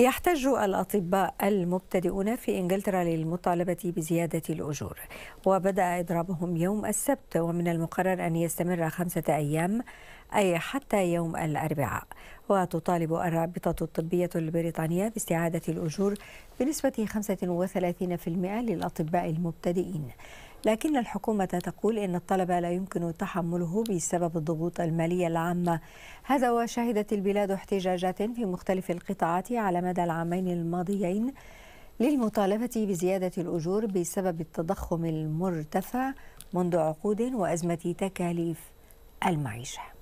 يحتج الأطباء المبتدئون في إنجلترا للمطالبة بزيادة الأجور وبدأ إضرابهم يوم السبت ومن المقرر أن يستمر خمسة أيام أي حتى يوم الأربعاء وتطالب الرابطة الطبية البريطانية باستعادة الأجور بنسبة 35% للأطباء المبتدئين لكن الحكومة تقول إن الطلب لا يمكن تحمله بسبب الضغوط المالية العامة هذا وشهدت البلاد احتجاجات في مختلف القطاعات على مدى العامين الماضيين للمطالبة بزيادة الأجور بسبب التضخم المرتفع منذ عقود وأزمة تكاليف المعيشه